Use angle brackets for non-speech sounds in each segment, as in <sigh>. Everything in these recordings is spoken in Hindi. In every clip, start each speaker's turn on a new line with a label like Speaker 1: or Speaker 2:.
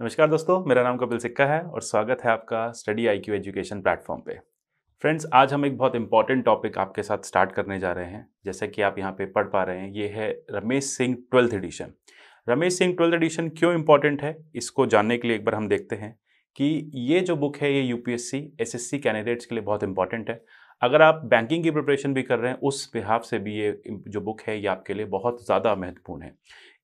Speaker 1: नमस्कार दोस्तों मेरा नाम कपिल सिक्का है और स्वागत है आपका study I Q education platform पे फ्रेंड्स आज हम एक बहुत इंपॉर्टेंट टॉपिक आपके साथ स्टार्ट करने जा रहे हैं जैसे कि आप यहाँ पे पढ़ पा रहे हैं ये है Ramesh Singh twelfth edition Ramesh Singh twelfth edition क्यों इम्पॉर्टेंट है इसको जानने के लिए एक बार हम देखते हैं कि ये जो बुक है ये यू पी कैंडिडेट्स के लिए बहुत इंपॉर्टेंट है अगर आप बैंकिंग की प्रिपरेशन भी कर रहे हैं उस बिहाफ से भी ये जो बुक है ये आपके लिए बहुत ज़्यादा महत्वपूर्ण है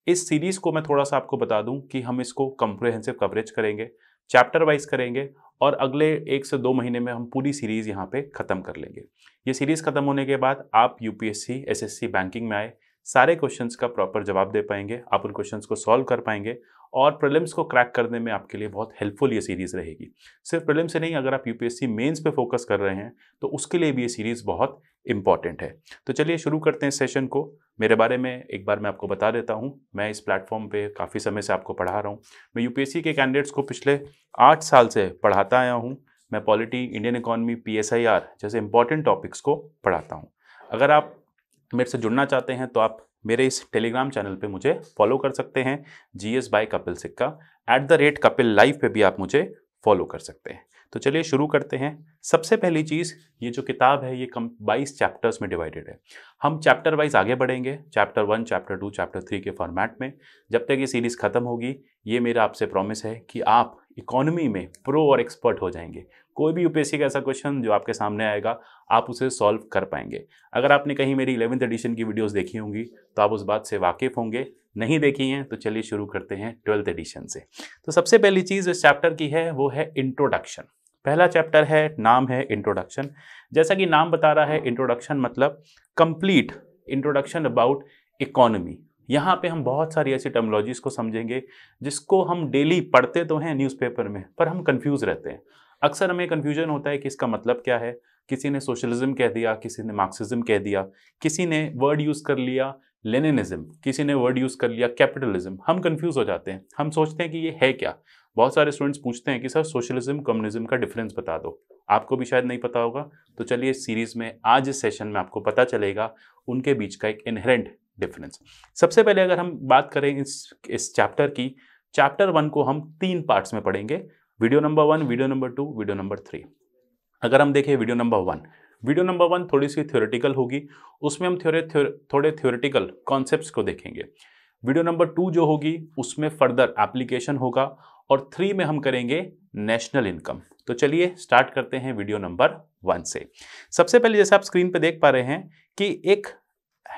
Speaker 1: इस सीरीज को मैं थोड़ा सा आपको बता दूं कि हम इसको कंप्रिहेंसिव कवरेज करेंगे चैप्टर वाइज करेंगे और अगले एक से दो महीने में हम पूरी सीरीज़ यहाँ पे ख़त्म कर लेंगे ये सीरीज़ ख़त्म होने के बाद आप यूपीएससी एसएससी बैंकिंग में आए सारे क्वेश्चंस का प्रॉपर जवाब दे पाएंगे आप उन क्वेश्चंस को सॉल्व कर पाएंगे और प्रिलिम्स को क्रैक करने में आपके लिए बहुत हेल्पफुल ये सीरीज़ रहेगी सिर्फ प्रिलिम्स से नहीं अगर आप यूपीएससी मेंस पे फोकस कर रहे हैं तो उसके लिए भी ये सीरीज़ बहुत इंपॉर्टेंट है तो चलिए शुरू करते हैं सेशन को मेरे बारे में एक बार मैं आपको बता देता हूँ मैं इस प्लेटफॉर्म पे काफ़ी समय से आपको पढ़ा रहा हूँ मैं यूपीएससी के कैंडिडेट्स को पिछले आठ साल से पढ़ाता आया हूँ मैं पॉलिटी इंडियन इकोनॉमी पी जैसे इंपॉर्टेंट टॉपिक्स को पढ़ाता हूँ अगर आप मेरे से जुड़ना चाहते हैं तो आप मेरे इस टेलीग्राम चैनल पे मुझे फॉलो कर सकते हैं G S by Kapil Sikka at the rate Kapil live पे भी आप मुझे फॉलो कर सकते हैं तो चलिए शुरू करते हैं सबसे पहली चीज़ ये जो किताब है ये कम बाईस चैप्टर्स में डिवाइडेड है हम चैप्टर वाइज आगे बढ़ेंगे chapter one chapter two chapter three के फॉर्मेट में जब तक ये सीरीज़ ख़त्म होगी ये मेरा आपसे प्रॉमिस है कि आप इकोनॉमी में प्रो और एक्सपर्ट हो जाएंगे कोई भी यूपीएससी का ऐसा क्वेश्चन जो आपके सामने आएगा आप उसे सॉल्व कर पाएंगे अगर आपने कहीं मेरी इलेवंथ एडिशन की वीडियोस देखी होंगी तो आप उस बात से वाकिफ़ होंगे नहीं देखी हैं तो चलिए शुरू करते हैं ट्वेल्थ एडिशन से तो सबसे पहली चीज़ इस चैप्टर की है वो है इंट्रोडक्शन पहला चैप्टर है नाम है इंट्रोडक्शन जैसा कि नाम बता रहा है इंट्रोडक्शन मतलब कंप्लीट इंट्रोडक्शन अबाउट इकोनॉमी यहाँ पे हम बहुत सारी ऐसी टर्मोलॉजीज को समझेंगे जिसको हम डेली पढ़ते तो हैं न्यूज़पेपर में पर हम कंफ्यूज रहते हैं अक्सर हमें कन्फ्यूजन होता है कि इसका मतलब क्या है किसी ने सोशलिज्म कह दिया किसी ने मार्क्सिज्म कह दिया किसी ने वर्ड यूज़ कर लिया लेनिनिज्म किसी ने वर्ड यूज़ कर लिया कैपिटलिज्म हम कन्फ्यूज़ हो जाते हैं हम सोचते हैं कि ये है क्या बहुत सारे स्टूडेंट्स पूछते हैं कि सर सोशलिज्म कम्युनिज्म का डिफरेंस बता दो आपको भी शायद नहीं पता होगा तो चलिए इस सीरीज़ में आज इस सेशन में आपको पता चलेगा उनके बीच का एक इनहेरेंट डिफरेंस सबसे पहले अगर हम बात करें इस इस चैप्टर की चैप्टर वन को हम तीन पार्ट्स में पढ़ेंगे video number one video number two video number three अगर हम देखें video number one video number one थोड़ी सी थ्योरेटिकल होगी उसमें हम थ्योरे थोड़े थ्योरेटिकल कॉन्सेप्ट को देखेंगे वीडियो नंबर टू जो होगी उसमें फर्दर एप्लीकेशन होगा और थ्री में हम करेंगे नेशनल इनकम तो चलिए स्टार्ट करते हैं वीडियो नंबर वन से सबसे पहले जैसे आप स्क्रीन पर देख पा रहे हैं कि एक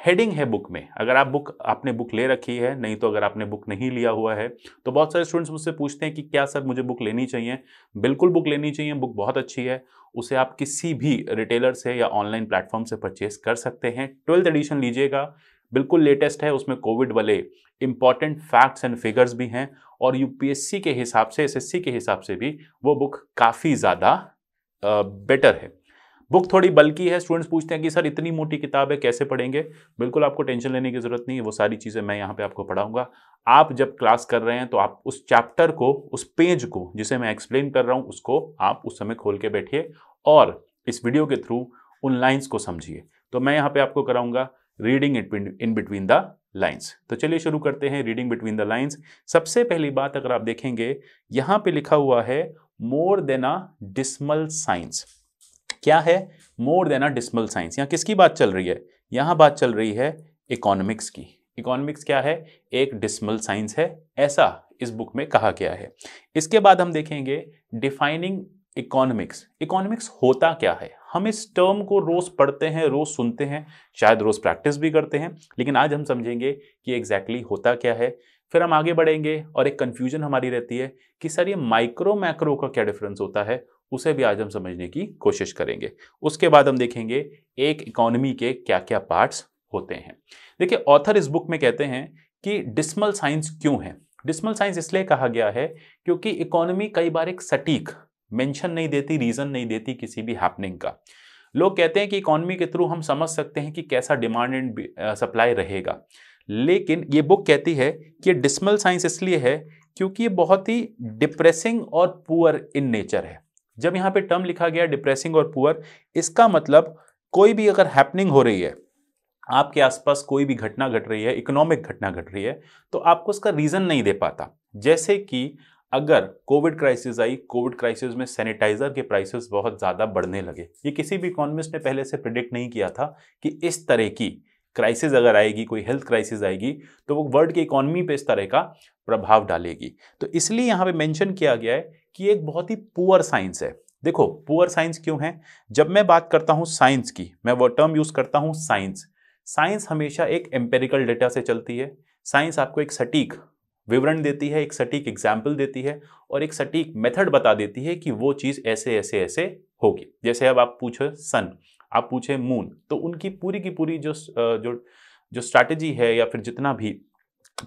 Speaker 1: हेडिंग है बुक में अगर आप बुक आपने बुक ले रखी है नहीं तो अगर आपने बुक नहीं लिया हुआ है तो बहुत सारे स्टूडेंट्स मुझसे पूछते हैं कि क्या सर मुझे बुक लेनी चाहिए बिल्कुल बुक लेनी चाहिए बुक बहुत अच्छी है उसे आप किसी भी रिटेलर से या ऑनलाइन प्लेटफॉर्म से परचेज कर सकते हैं ट्वेल्थ एडिशन लीजिएगा बिल्कुल लेटेस्ट है उसमें कोविड वाले इंपॉर्टेंट फैक्ट्स एंड फिगर्स भी हैं और यूपीएससी के हिसाब से एसएससी के हिसाब से भी वो बुक काफ़ी ज़्यादा बेटर है बुक थोड़ी बल्कि है स्टूडेंट्स पूछते हैं कि सर इतनी मोटी किताब है कैसे पढ़ेंगे बिल्कुल आपको टेंशन लेने की ज़रूरत नहीं है वो सारी चीज़ें मैं यहाँ पे आपको पढ़ाऊंगा आप जब क्लास कर रहे हैं तो आप उस चैप्टर को उस पेज को जिसे मैं एक्सप्लेन कर रहा हूँ उसको आप उस समय खोल के बैठिए और इस वीडियो के थ्रू उन लाइन्स को समझिए तो मैं यहाँ पर आपको कराऊंगा reading in between the lines तो चलिए शुरू करते हैं रीडिंग बिटवीन द लाइन्स सबसे पहली बात अगर आप देखेंगे यहाँ पर लिखा हुआ है more than a dismal science क्या है more than a dismal science यहाँ किसकी बात चल रही है यहाँ बात चल रही है इकोनॉमिक्स की इकोनॉमिक्स क्या है एक डिसमल साइंस है ऐसा इस बुक में कहा गया है इसके बाद हम देखेंगे डिफाइनिंग इकोनॉमिक्स इकोनॉमिक्स होता क्या है हम इस टर्म को रोज़ पढ़ते हैं रोज़ सुनते हैं शायद रोज़ प्रैक्टिस भी करते हैं लेकिन आज हम समझेंगे कि एग्जैक्टली exactly होता क्या है फिर हम आगे बढ़ेंगे और एक कन्फ्यूजन हमारी रहती है कि सर ये माइक्रो मैक्रो का क्या डिफरेंस होता है उसे भी आज हम समझने की कोशिश करेंगे उसके बाद हम देखेंगे एक इकोनॉमी के क्या क्या पार्ट्स होते हैं देखिए ऑथर इस बुक में कहते हैं कि डिस्मल साइंस क्यों है डिस्मल साइंस इसलिए कहा गया है क्योंकि इकोनॉमी कई बार एक सटीक मेंशन नहीं देती रीज़न नहीं देती किसी भी हैपनिंग का लोग कहते हैं कि इकोनॉमी के थ्रू हम समझ सकते हैं कि कैसा डिमांड एंड सप्लाई रहेगा लेकिन ये बुक कहती है कि डिस्मल साइंस इसलिए है क्योंकि ये बहुत ही डिप्रेसिंग और पुअर इन नेचर है जब यहाँ पे टर्म लिखा गया डिप्रेसिंग और पुअर इसका मतलब कोई भी अगर हैपनिंग हो रही है आपके आसपास कोई भी घटना घट रही है इकोनॉमिक घटना घट रही है तो आपको उसका रीज़न नहीं दे पाता जैसे कि अगर कोविड क्राइसिस आई कोविड क्राइसिस में सैनिटाइजर के प्राइसेस बहुत ज़्यादा बढ़ने लगे ये किसी भी इकोनॉमिस्ट ने पहले से प्रिडिक्ट नहीं किया था कि इस तरह की क्राइसिस अगर आएगी कोई हेल्थ क्राइसिस आएगी तो वो वर्ल्ड की इकोनॉमी पे इस तरह का प्रभाव डालेगी तो इसलिए यहाँ पे मेंशन किया गया है कि एक बहुत ही पुअर साइंस है देखो पुअर साइंस क्यों है जब मैं बात करता हूँ साइंस की मैं वो टर्म यूज़ करता हूँ साइंस साइंस हमेशा एक एम्पेरिकल डेटा से चलती है साइंस आपको एक सटीक विवरण देती है एक सटीक एग्जाम्पल देती है और एक सटीक मेथड बता देती है कि वो चीज़ ऐसे ऐसे ऐसे होगी जैसे अब आप पूछो सन आप पूछे मून तो उनकी पूरी की पूरी जो जो जो स्ट्रैटेजी है या फिर जितना भी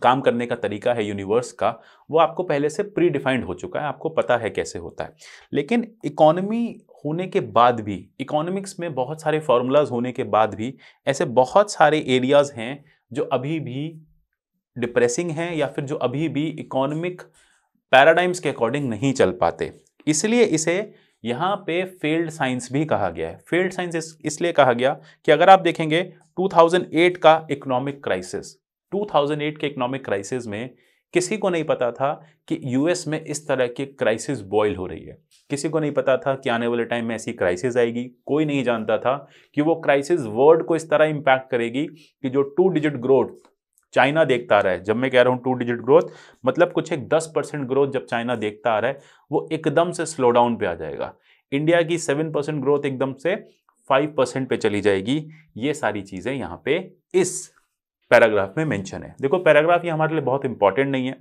Speaker 1: काम करने का तरीका है यूनिवर्स का वो आपको पहले से प्री डिफाइंड हो चुका है आपको पता है कैसे होता है लेकिन इकोनॉमी होने के बाद भी इकोनॉमिक्स में बहुत सारे फार्मूलाज होने के बाद भी ऐसे बहुत सारे एरियाज़ हैं जो अभी भी डिप्रेसिंग हैं या फिर जो अभी भी इकोनॉमिक पैराडाइम्स के अकॉर्डिंग नहीं चल पाते इसलिए इसे यहाँ पे फील्ड साइंस भी कहा गया है फील्ड साइंस इसलिए कहा गया कि अगर आप देखेंगे 2008 का इकोनॉमिक क्राइसिस 2008 के इकोनॉमिक क्राइसिस में किसी को नहीं पता था कि यूएस में इस तरह की क्राइसिस बॉयल हो रही है किसी को नहीं पता था कि आने वाले टाइम में ऐसी क्राइसिस आएगी कोई नहीं जानता था कि वो क्राइसिस वर्ल्ड को इस तरह इम्पैक्ट करेगी कि जो टू डिजिट ग्रोथ चाइना देखता आ रहा है जब मैं कह रहा हूँ टू डिजिट ग्रोथ मतलब कुछ एक दस परसेंट ग्रोथ जब चाइना देखता आ रहा है वो एकदम से स्लो डाउन पर आ जाएगा इंडिया की सेवन परसेंट ग्रोथ एकदम से फाइव परसेंट पर चली जाएगी ये सारी चीज़ें यहाँ पे इस पैराग्राफ में मेंशन है देखो पैराग्राफ ये हमारे लिए बहुत इंपॉर्टेंट नहीं है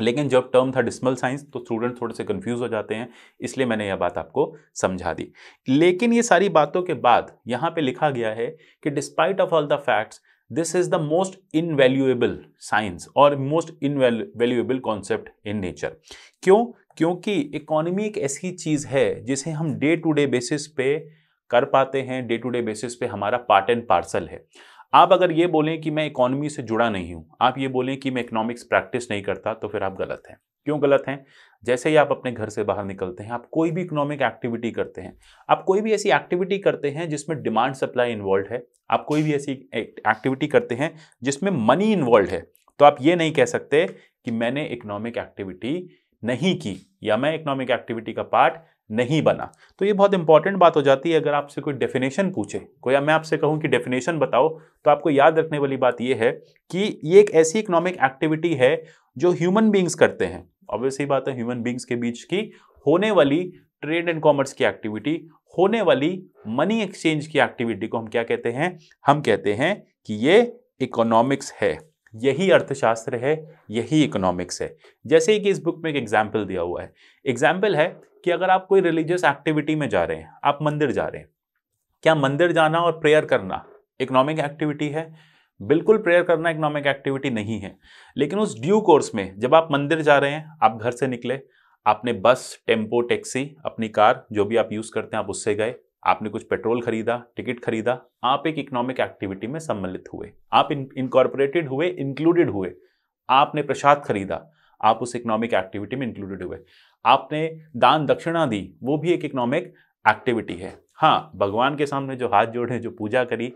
Speaker 1: लेकिन जब टर्म था डिस्मल साइंस तो स्टूडेंट थोड़े से कंफ्यूज हो जाते हैं इसलिए मैंने यह बात आपको समझा दी लेकिन ये सारी बातों के बाद यहाँ पे लिखा गया है कि despite of all the facts this is the most invaluable science और most valuable concept in nature क्यों क्योंकि इकोनॉमी एक ऐसी चीज़ है जिसे हम डे टू डे बेसिस पे कर पाते हैं डे टू डे बेसिस पे हमारा पार्ट एंड पार्सल है आप अगर ये बोलें कि मैं इकोनॉमी से जुड़ा नहीं हूँ आप ये बोलें कि मैं इकोनॉमिक्स प्रैक्टिस नहीं करता तो फिर आप गलत हैं क्यों गलत हैं जैसे ही आप अपने घर से बाहर निकलते हैं आप कोई भी इकोनॉमिक एक्टिविटी करते हैं आप कोई भी ऐसी एक्टिविटी करते हैं जिसमें डिमांड सप्लाई इन्वॉल्व है आप कोई भी ऐसी एक्टिविटी करते हैं जिसमें मनी इन्वॉल्व है तो आप ये नहीं कह सकते कि मैंने इकोनॉमिक एक्टिविटी नहीं की या मैं इकोनॉमिक एक्टिविटी का पार्ट नहीं बना तो ये बहुत इंपॉर्टेंट बात हो जाती है अगर आपसे कोई डेफिनेशन पूछे कोई मैं आपसे कहूँ कि डेफिनेशन बताओ तो आपको याद रखने वाली बात यह है कि ये एक ऐसी इकोनॉमिक एक्टिविटी है जो ह्यूमन बींग्स करते हैं ऑब्वियसली बात है ह्यूमन बींग्स के बीच की होने वाली ट्रेड एंड कॉमर्स की एक्टिविटी होने वाली मनी एक्सचेंज की एक्टिविटी को हम क्या कहते हैं हम कहते हैं कि ये इकोनॉमिक्स है यही अर्थशास्त्र है यही इकोनॉमिक्स है जैसे कि इस बुक में एक एग्जाम्पल दिया हुआ है एग्जाम्पल है कि अगर आप कोई रिलीजियस एक्टिविटी में जा रहे हैं आप मंदिर जा रहे हैं क्या मंदिर जाना और प्रेयर करना इकोनॉमिक एक्टिविटी है बिल्कुल प्रेयर करना इकोनॉमिक एक्टिविटी नहीं है लेकिन उस ड्यू कोर्स में जब आप मंदिर जा रहे हैं आप घर से निकले आपने बस टेम्पो टैक्सी अपनी कार जो भी आप यूज़ करते हैं आप उससे गए आपने कुछ पेट्रोल खरीदा टिकट खरीदा आप एक इकोनॉमिक एक्टिविटी में सम्मिलित हुए आप इनकॉर्पोरेटेड हुए इंक्लूडेड हुए आपने प्रसाद खरीदा आप उस इकोनॉमिक एक्टिविटी में इंक्लूडेड हुए आपने दान दक्षिणा दी वो भी एक इकोनॉमिक एक्टिविटी है हाँ भगवान के सामने जो हाथ जोड़े जो पूजा करी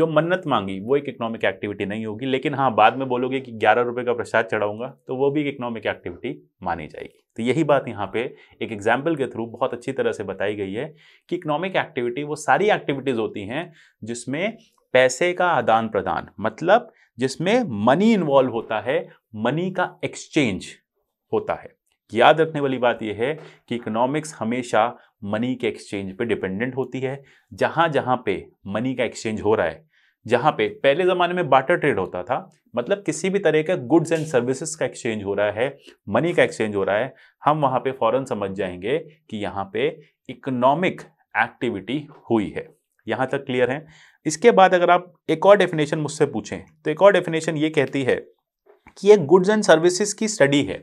Speaker 1: जो मन्नत मांगी वो एक इकोनॉमिक एक्टिविटी नहीं होगी लेकिन हाँ बाद में बोलोगे कि ग्यारह रुपये का प्रसाद चढ़ाऊंगा तो वो भी एक इकोनॉमिक एक्टिविटी मानी जाएगी तो यही बात यहाँ पे एक एग्जाम्पल के थ्रू बहुत अच्छी तरह से बताई गई है कि इकोनॉमिक एक्टिविटी वो सारी एक्टिविटीज़ होती हैं जिसमें पैसे का आदान प्रदान मतलब जिसमें मनी इन्वॉल्व होता है मनी का एक्सचेंज होता है याद रखने वाली बात यह है कि इकोनॉमिक्स हमेशा मनी के एक्सचेंज पे डिपेंडेंट होती है जहाँ जहाँ पे मनी का एक्सचेंज हो रहा है जहाँ पे पहले ज़माने में बाटर ट्रेड होता था मतलब किसी भी तरह का गुड्स एंड सर्विसेज का एक्सचेंज हो रहा है मनी का एक्सचेंज हो रहा है हम वहाँ पे फ़ौरन समझ जाएंगे कि यहाँ पे इकोनॉमिक एक्टिविटी हुई है यहाँ तक क्लियर है इसके बाद अगर आप एक और डेफिनेशन मुझसे पूछें तो एक और डेफिनेशन ये कहती है कि ये गुड्स एंड सर्विसेज की स्टडी है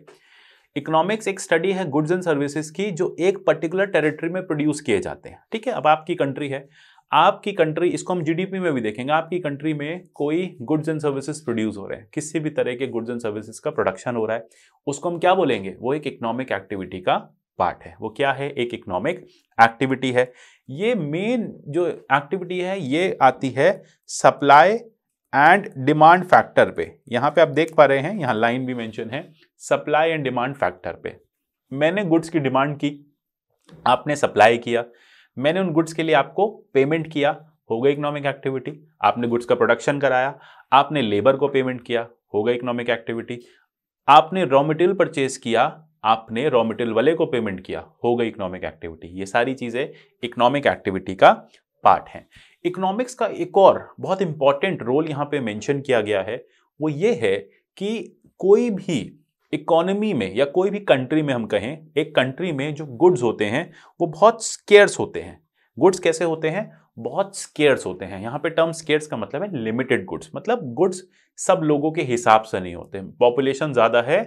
Speaker 1: इकोनॉमिक्स एक स्टडी है गुड्स एंड सर्विसेज की जो एक पर्टिकुलर टेरिटरी में प्रोड्यूस किए जाते हैं ठीक है अब आपकी कंट्री है आपकी कंट्री इसको हम जीडीपी में भी देखेंगे आपकी कंट्री में कोई गुड्स एंड सर्विसेज प्रोड्यूस हो रहे हैं किसी भी तरह के गुड्स एंड सर्विसेज का प्रोडक्शन हो रहा है उसको हम क्या बोलेंगे वो एक इकोनॉमिक एक्टिविटी का पार्ट है वो क्या है एक इकोनॉमिक एक्टिविटी है ये मेन जो एक्टिविटी है ये आती है सप्लाई एंड डिमांड फैक्टर पे यहाँ पे आप देख पा रहे हैं यहाँ लाइन भी मेंशन है सप्लाई एंड डिमांड फैक्टर पे मैंने गुड्स की डिमांड की आपने सप्लाई किया मैंने उन गुड्स के लिए आपको पेमेंट किया हो गई इकोनॉमिक एक्टिविटी आपने गुड्स का प्रोडक्शन कराया आपने लेबर को पेमेंट किया हो गई इकोनॉमिक एक्टिविटी आपने रॉ मटेरियल परचेज किया आपने रॉ मटेरियल वाले को पेमेंट किया हो गई इकोनॉमिक एक्टिविटी ये सारी चीज़ें इकोनॉमिक एक्टिविटी का पार्ट हैं इकोनॉमिक्स का एक और बहुत इंपॉर्टेंट रोल यहाँ पे मेंशन किया गया है वो ये है कि कोई भी इकोनॉमी में या कोई भी कंट्री में हम कहें एक कंट्री में जो गुड्स होते हैं वो बहुत स्केयर्स होते हैं गुड्स कैसे होते हैं बहुत स्केयर्स होते हैं यहाँ पे टर्म स्केयर्स का मतलब है लिमिटेड गुड्स मतलब गुड्स सब लोगों के हिसाब से नहीं होते पॉपुलेशन ज़्यादा है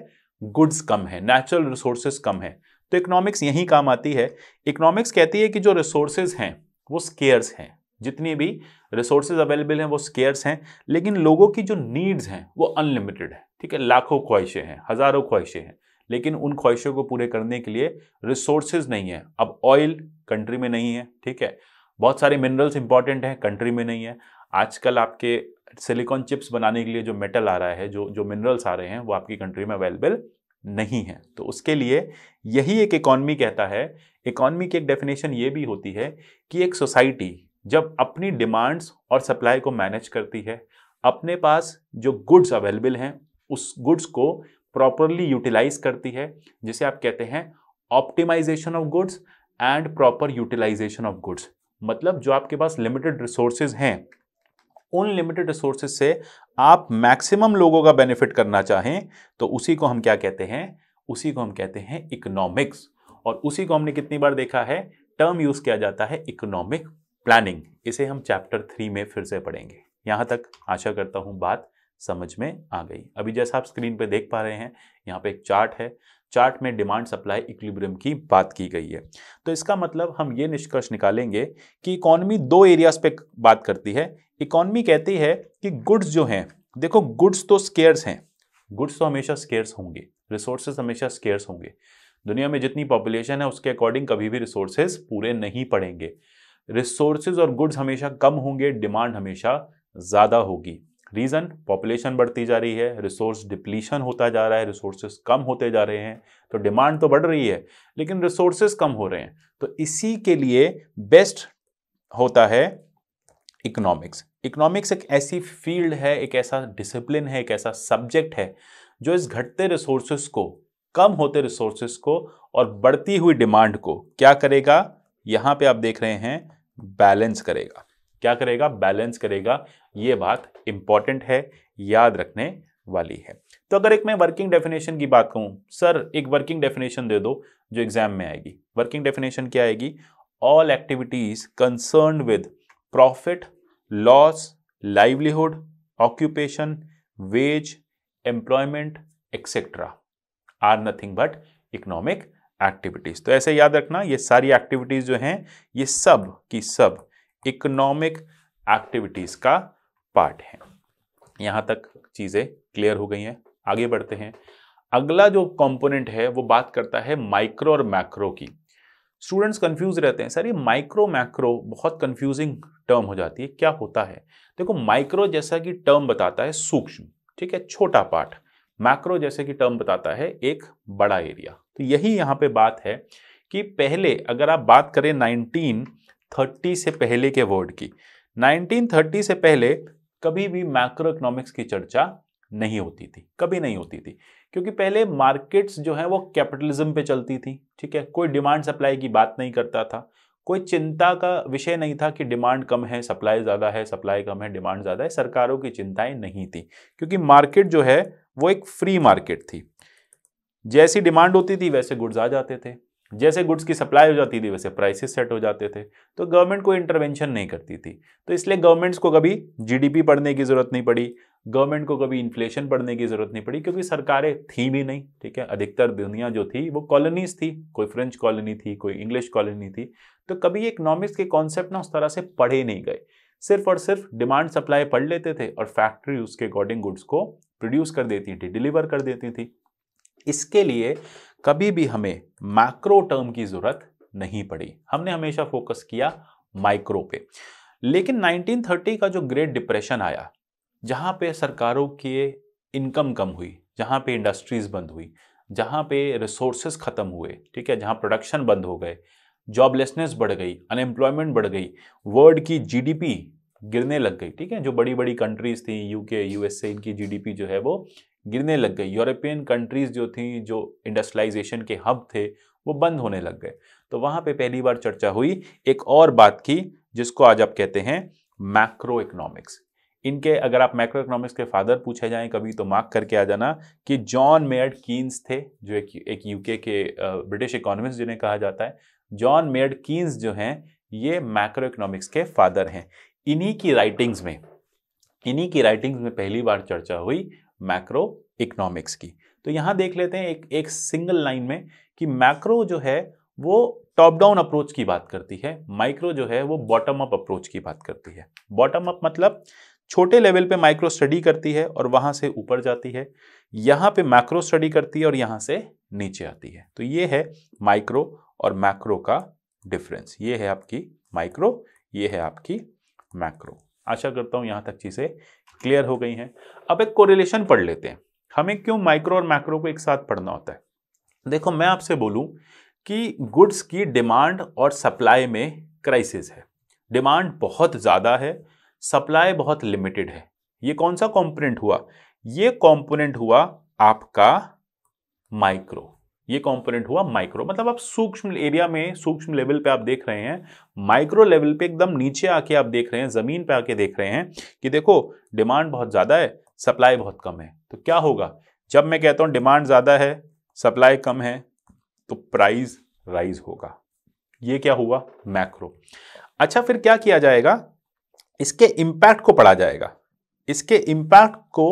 Speaker 1: गुड्स कम है नेचुरल रिसोर्सेज कम है तो इकोनॉमिक्स यही काम आती है इकोनॉमिक्स कहती है कि जो रिसोर्सेज हैं वो स्केयर्स हैं जितनी भी रिसोर्सेज अवेलेबल हैं वो स्केयर्स हैं लेकिन लोगों की जो नीड्स हैं वो अनलिमिटेड है ठीक है लाखों ख्वाहिशें हैं हज़ारों ख्वाहिशें हैं लेकिन उन ख्वाहिशों को पूरे करने के लिए रिसोर्सेज नहीं है अब ऑयल कंट्री में नहीं है ठीक है बहुत सारे मिनरल्स इंपॉर्टेंट हैं कंट्री में नहीं है आजकल आपके सिलिकॉन चिप्स बनाने के लिए जो मेटल आ रहा है जो जो मिनरल्स आ रहे हैं वो आपकी कंट्री में अवेलेबल नहीं है तो उसके लिए यही एक इकॉनमी कहता है इकॉनमी की एक डेफिनेशन ये भी होती है कि एक सोसाइटी जब अपनी डिमांड्स और सप्लाई को मैनेज करती है अपने पास जो गुड्स अवेलेबल हैं उस गुड्स को प्रॉपरली यूटिलाइज करती है जिसे आप कहते हैं optimisation of goods and proper utilisation of goods मतलब जो आपके पास लिमिटेड रिसोर्सेज हैं उन लिमिटेड रिसोर्सेज से आप मैक्सिमम लोगों का बेनिफिट करना चाहें तो उसी को हम क्या कहते हैं उसी को हम कहते हैं इकोनॉमिक्स और उसी को हमने कितनी बार देखा है टर्म यूज़ किया जाता है इकोनॉमिक प्लानिंग इसे हम चैप्टर थ्री में फिर से पढ़ेंगे यहाँ तक आशा करता हूँ बात समझ में आ गई अभी जैसा आप स्क्रीन पर देख पा रहे हैं यहाँ पे एक चार्ट है चार्ट में डिमांड सप्लाई इक्विलिब्रियम की बात की गई है तो इसका मतलब हम ये निष्कर्ष निकालेंगे कि इकोनॉमी दो एरियाज पे बात करती है इकोनॉमी कहती है कि गुड्स जो हैं देखो गुड्स तो स्केयर्स हैं गुड्स तो हमेशा स्केयर्स होंगे रिसोर्सेज हमेशा स्केयर्स होंगे दुनिया में जितनी पॉपुलेशन है उसके अकॉर्डिंग कभी भी रिसोर्सेज पूरे नहीं पड़ेंगे रिसोर्सेज और गुड्स हमेशा कम होंगे डिमांड हमेशा ज़्यादा होगी रीज़न पॉपुलेशन बढ़ती जा रही है रिसोर्स डिप्लीशन होता जा रहा है रिसोर्सेज कम होते जा रहे हैं तो डिमांड तो बढ़ रही है लेकिन रिसोर्सेज कम हो रहे हैं तो इसी के लिए बेस्ट होता है इकोनॉमिक्स इकोनॉमिक्स एक ऐसी फील्ड है एक ऐसा डिसिप्लिन है एक ऐसा सब्जेक्ट है जो इस घटते रिसोर्सेज को कम होते रिसोर्सेज को और बढ़ती हुई डिमांड को क्या करेगा यहां पे आप देख रहे हैं बैलेंस करेगा क्या करेगा बैलेंस करेगा ये बात इंपॉर्टेंट है याद रखने वाली है तो अगर एक मैं वर्किंग डेफिनेशन की बात करूं सर एक वर्किंग डेफिनेशन दे दो जो एग्जाम में आएगी वर्किंग डेफिनेशन क्या आएगी all activities concern with profit loss livelihood occupation wage employment etcetera are nothing but economic activities तो ऐसे याद रखना ये सारी एक्टिविटीज़ जो हैं ये सब की सब इकोनॉमिक एक्टिविटीज़ का पार्ट है यहां तक चीज़ें क्लियर हो गई हैं आगे बढ़ते हैं अगला जो कंपोनेंट है वो बात करता है माइक्रो और मैक्रो की स्टूडेंट्स कंफ्यूज रहते हैं सर ये माइक्रो मैक्रो बहुत कंफ्यूजिंग टर्म हो जाती है क्या होता है देखो माइक्रो जैसा कि टर्म बताता है सूक्ष्म ठीक है छोटा पार्ट मैक्रो जैसे कि टर्म बताता है एक बड़ा एरिया तो यही यहाँ पे बात है कि पहले अगर आप बात करें 1930 से पहले के वर्ड की 1930 से पहले कभी भी मैक्रो इकोनॉमिक्स की चर्चा नहीं होती थी कभी नहीं होती थी क्योंकि पहले मार्केट्स जो हैं वो कैपिटलिज्म पे चलती थी ठीक है कोई डिमांड सप्लाई की बात नहीं करता था कोई चिंता का विषय नहीं था कि डिमांड कम है सप्लाई ज़्यादा है सप्लाई कम है डिमांड ज़्यादा है सरकारों की चिंताएं नहीं थी क्योंकि मार्केट जो है वो एक फ्री मार्केट थी जैसी डिमांड होती थी वैसे गुड्स आ जाते थे जैसे गुड्स की सप्लाई हो जाती थी वैसे प्राइसेस सेट हो जाते थे तो गवर्नमेंट कोई इंटरवेंशन नहीं करती थी तो इसलिए गवर्नमेंट्स को कभी जीडीपी पढ़ने की ज़रूरत नहीं पड़ी गवर्नमेंट को कभी इन्फ्लेशन बढ़ने की ज़रूरत नहीं पड़ी क्योंकि सरकारें थी भी नहीं ठीक है अधिकतर दुनिया जो थी वो कॉलोनीज थी कोई फ्रेंच कॉलोनी थी कोई इंग्लिश कॉलोनी थी तो कभी इकोनॉमिक्स के कॉन्सेप्ट ना उस तरह से पढ़े नहीं गए सिर्फ और सिर्फ डिमांड सप्लाई पढ़ लेते थे और फैक्ट्री उसके अकॉर्डिंग गुड्स को प्रोड्यूस कर देती थी डिलीवर कर देती थी इसके लिए कभी भी हमें मैक्रो टर्म की ज़रूरत नहीं पड़ी हमने हमेशा फोकस किया माइक्रो पे लेकिन 1930 का जो ग्रेट डिप्रेशन आया जहाँ पे सरकारों की इनकम कम हुई जहाँ पे इंडस्ट्रीज़ बंद हुई जहाँ पे रिसोर्सेज ख़त्म हुए ठीक है जहाँ प्रोडक्शन बंद हो गए जॉबलेसनेस बढ़ गई अनएम्प्लॉयमेंट बढ़ गई वर्ल्ड की जीडीपी गिरने लग गई ठीक है जो बड़ी बड़ी कंट्रीज़ थी यूके यूएसए इनकी जीडीपी जो है वो गिरने लग गई यूरोपियन कंट्रीज़ जो थी जो इंडस्ट्रियलाइजेशन के हब थे वो बंद होने लग गए तो वहाँ पे पहली बार चर्चा हुई एक और बात की जिसको आज आप कहते हैं मैक्रो इकोनॉमिक्स इनके अगर आप माइक्रो इकोनॉमिक्स के फादर पूछे जाएं कभी तो मार्क करके आ जाना कि जॉन मेयर्ड कीन्स थे जो एक एक यूके के ब्रिटिश इकोनॉमिस्ट जिन्हें कहा जाता है जॉन मेयर्ड कीन्स जो हैं ये माइक्रो इकोनॉमिक्स के फादर हैं इन्हीं की राइटिंग्स में इन्हीं की राइटिंग्स में पहली बार चर्चा हुई मैक्रो इकोनॉमिक्स की तो यहाँ देख लेते हैं एक एक सिंगल लाइन में कि मैक्रो जो है वो टॉप डाउन अप्रोच की बात करती है माइक्रो जो है वो बॉटम अप अप्रोच की बात करती है बॉटम अप मतलब छोटे लेवल पे माइक्रो स्टडी करती है और वहां से ऊपर जाती है यहां पे मैक्रो स्टडी करती है और यहां से नीचे आती है तो ये है माइक्रो और मैक्रो का डिफरेंस ये है आपकी माइक्रो ये है आपकी मैक्रो आशा करता हूं यहां तक चीज़ें क्लियर हो गई हैं अब एक कोरिलेशन पढ़ लेते हैं हमें क्यों माइक्रो और मैक्रो को एक साथ पढ़ना होता है देखो मैं आपसे बोलूं कि गुड्स की डिमांड और सप्लाई में क्राइसिस है डिमांड बहुत ज़्यादा है सप्लाई बहुत लिमिटेड है ये कौन सा कॉम्पोनेंट हुआ ये कॉम्पोनेंट हुआ आपका माइक्रो ये कंपोनेंट हुआ माइक्रो मतलब आप सूक्ष्म एरिया में सूक्ष्म लेवल पे आप देख रहे हैं माइक्रो लेवल पे एकदम नीचे आके आप देख रहे हैं जमीन पे आके देख रहे हैं कि देखो डिमांड बहुत ज़्यादा है सप्लाई बहुत कम है तो क्या होगा जब मैं कहता हूं डिमांड ज़्यादा है सप्लाई कम है तो प्राइस राइज होगा ये क्या हुआ मैक्रो अच्छा फिर क्या किया जाएगा इसके इम्पैक्ट को पढ़ा जाएगा इसके इम्पैक्ट को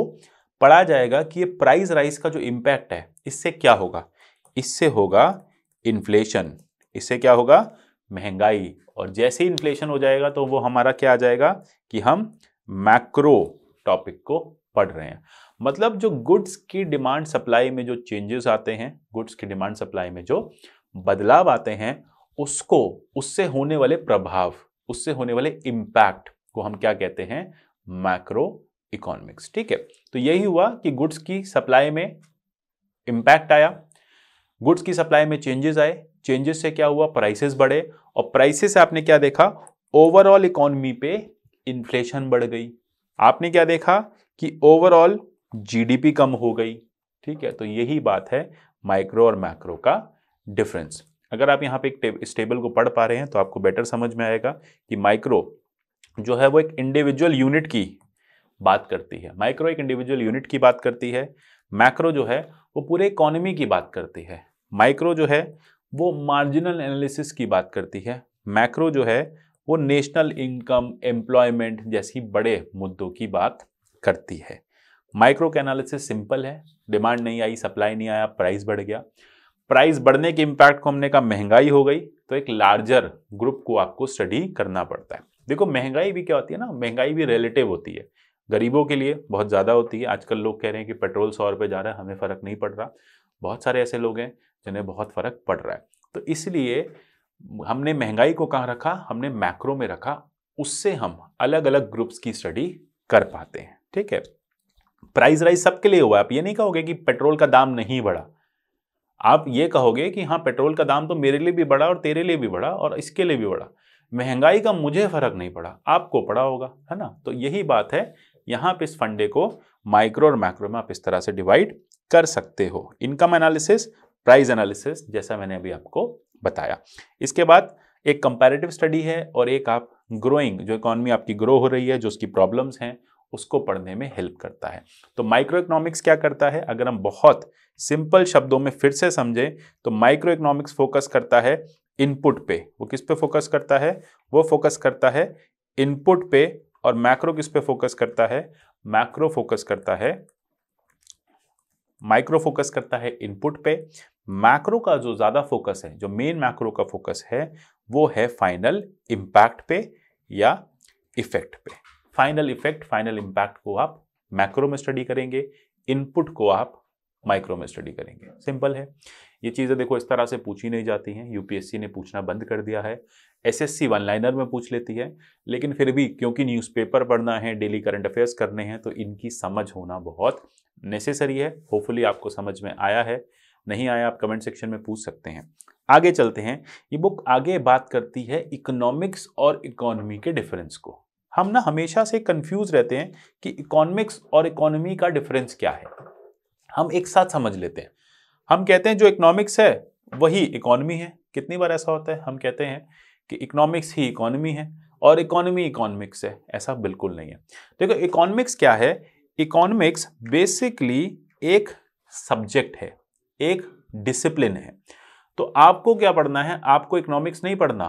Speaker 1: पढ़ा जाएगा कि ये प्राइस राइस का जो इम्पैक्ट है इससे क्या होगा इससे होगा इन्फ्लेशन इससे क्या होगा महंगाई और जैसे ही इन्फ्लेशन हो जाएगा तो वो हमारा क्या आ जाएगा कि हम मैक्रो टॉपिक को पढ़ रहे हैं मतलब जो गुड्स की डिमांड सप्लाई में जो चेंजेस आते हैं गुड्स की डिमांड सप्लाई में जो बदलाव आते हैं उसको उससे होने वाले प्रभाव उससे होने वाले इम्पैक्ट को हम क्या कहते हैं मैक्रो इकोनॉमिक्स ठीक है तो यही हुआ कि गुड्स की सप्लाई में इंपैक्ट आया गुड्स की सप्लाई में चेंजेस आए चेंजेस से क्या हुआ प्राइसेस बढ़े और प्राइसेस से आपने क्या देखा ओवरऑल इकोनॉमी पे इन्फ्लेशन बढ़ गई आपने क्या देखा कि ओवरऑल जीडीपी कम हो गई ठीक है तो यही बात है माइक्रो और मैक्रो का डिफरेंस अगर आप यहाँ पे एक इस टेबल को पढ़ पा रहे हैं तो आपको बेटर समझ में आएगा कि माइक्रो जो है वो एक इंडिविजुअल यूनिट की बात करती है माइक्रो एक इंडिविजुअल यूनिट की बात करती है मैक्रो जो है वो पूरे इकोनॉमी की बात करती है माइक्रो जो है वो मार्जिनल एनालिसिस की बात करती है मैक्रो जो है वो नेशनल इनकम एम्प्लॉयमेंट जैसी बड़े मुद्दों की बात करती है माइक्रो का एनालिसिस सिंपल है डिमांड नहीं आई सप्लाई नहीं आया प्राइस बढ़ गया प्राइस बढ़ने के इम्पैक्ट को हमने कहा महंगाई हो गई तो एक लार्जर ग्रुप को आपको स्टडी करना पड़ता है देखो महंगाई भी क्या होती है ना महंगाई भी रिलेटिव होती है गरीबों के लिए बहुत ज़्यादा होती है आजकल लोग कह रहे हैं कि पेट्रोल सौ रुपये जा रहा है हमें फ़र्क नहीं पड़ रहा बहुत सारे ऐसे लोग हैं जिन्हें बहुत फ़र्क पड़ रहा है तो इसलिए हमने महंगाई को कहाँ रखा हमने मैक्रो में रखा उससे हम अलग अलग ग्रुप्स की स्टडी कर पाते हैं ठीक है प्राइस राइज सबके लिए हुआ आप ये नहीं कहोगे कि पेट्रोल का दाम नहीं बढ़ा आप ये कहोगे कि हाँ पेट्रोल का दाम तो मेरे लिए भी बढ़ा और तेरे लिए भी बढ़ा और इसके लिए भी बढ़ा महंगाई का मुझे फर्क नहीं पड़ा आपको पड़ा होगा है ना तो यही बात है यहाँ पे इस फंडे को माइक्रो और मैक्रो में आप इस तरह से डिवाइड कर सकते हो इनकम एनालिसिस प्राइस एनालिसिस जैसा मैंने अभी आपको बताया इसके बाद एक कंपैरेटिव स्टडी है और एक आप ग्रोइंग जो इकोनॉमी आपकी ग्रो हो रही है जो उसकी प्रॉब्लम्स हैं उसको पढ़ने में हेल्प करता है तो माइक्रो इकोनॉमिक्स क्या करता है अगर हम बहुत सिंपल शब्दों में फिर से समझें तो माइक्रो इकोनॉमिक्स फोकस करता है इनपुट पे वो किस पे फोकस करता है वो फोकस करता है इनपुट पे और मैक्रो किस पे फोकस करता है मैक्रो फोकस करता है माइक्रो फोकस करता है इनपुट पे मैक्रो का जो ज़्यादा फोकस है जो मेन मैक्रो का फोकस है वो है फाइनल इंपैक्ट पे या इफेक्ट पे फाइनल इफेक्ट फाइनल इंपैक्ट को आप मैक्रो में स्टडी करेंगे इनपुट को आप माइक्रो में स्टडी करेंगे सिंपल है ये चीज़ें देखो इस तरह से पूछी नहीं जाती हैं यूपीएससी ने पूछना बंद कर दिया है एसएससी वन लाइनर में पूछ लेती है लेकिन फिर भी क्योंकि न्यूज़पेपर पढ़ना है डेली करंट अफेयर्स करने हैं तो इनकी समझ होना बहुत नेसेसरी है होपफुली आपको समझ में आया है नहीं आया आप कमेंट सेक्शन में पूछ सकते हैं आगे चलते हैं ये बुक आगे बात करती है इकोनॉमिक्स और इकोनॉमी के डिफरेंस को हम ना हमेशा से कंफ्यूज रहते हैं कि इकोनॉमिक्स और इकोनॉमी का डिफरेंस क्या है हम एक साथ समझ लेते हैं हम कहते हैं जो इकोनॉमिक्स है वही इकोनॉमी है कितनी बार ऐसा होता है हम कहते हैं कि इकोनॉमिक्स ही इकोनॉमी है और इकोनॉमी इकोनॉमिक्स है ऐसा बिल्कुल नहीं है देखो इकोनॉमिक्स क्या है इकोनॉमिक्स बेसिकली एक सब्जेक्ट है एक डिसिप्लिन है तो आपको क्या पढ़ना है आपको इकोनॉमिक्स नहीं पढ़ना